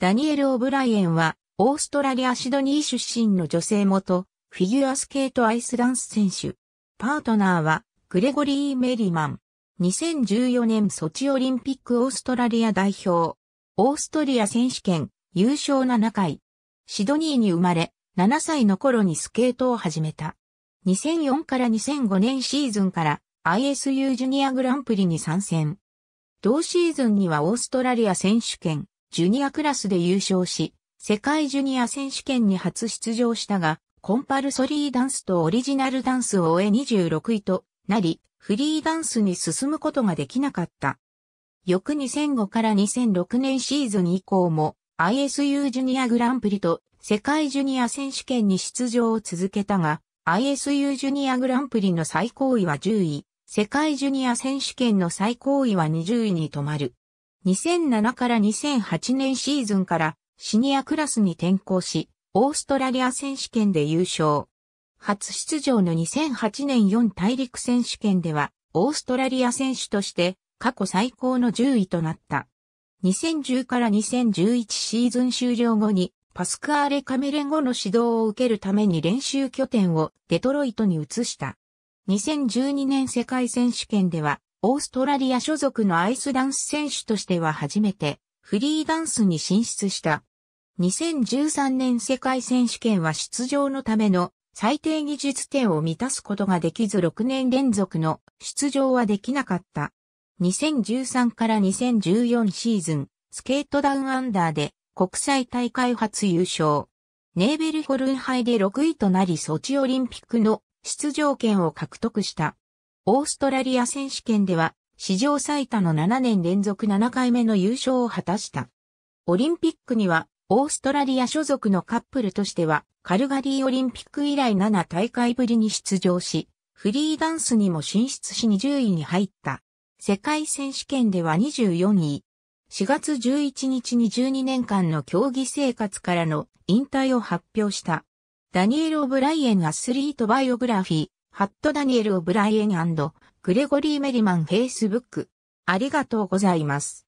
ダニエル・オブライエンは、オーストラリア・シドニー出身の女性元、フィギュアスケートアイスダンス選手。パートナーは、グレゴリー・メリマン。2014年ソチオリンピックオーストラリア代表。オーストリア選手権、優勝7回。シドニーに生まれ、7歳の頃にスケートを始めた。2004から2005年シーズンから ISU ジュニアグランプリに参戦。同シーズンにはオーストラリア選手権、ジュニアクラスで優勝し、世界ジュニア選手権に初出場したが、コンパルソリーダンスとオリジナルダンスを終え26位となり、フリーダンスに進むことができなかった。翌2005から2006年シーズン以降も ISU ジュニアグランプリと世界ジュニア選手権に出場を続けたが、ISU ジュニアグランプリの最高位は10位、世界ジュニア選手権の最高位は20位に止まる。2007から2008年シーズンからシニアクラスに転向し、オーストラリア選手権で優勝。初出場の2008年4大陸選手権では、オーストラリア選手として過去最高の10位となった。2010から2011シーズン終了後にパスクアーレ・カメレン後の指導を受けるために練習拠点をデトロイトに移した。2012年世界選手権ではオーストラリア所属のアイスダンス選手としては初めてフリーダンスに進出した。2013年世界選手権は出場のための最低技術点を満たすことができず6年連続の出場はできなかった。2013から2014シーズン、スケートダウンアンダーで国際大会初優勝。ネーベルホルン杯で6位となりソチオリンピックの出場権を獲得した。オーストラリア選手権では、史上最多の7年連続7回目の優勝を果たした。オリンピックには、オーストラリア所属のカップルとしては、カルガリーオリンピック以来7大会ぶりに出場し、フリーダンスにも進出し20位に入った。世界選手権では24位。4月11日に12年間の競技生活からの引退を発表した。ダニエル・オブライエンアスリートバイオグラフィー、ハット・ダニエル・オブライエングレゴリー・メリマン・フェイスブック。ありがとうございます。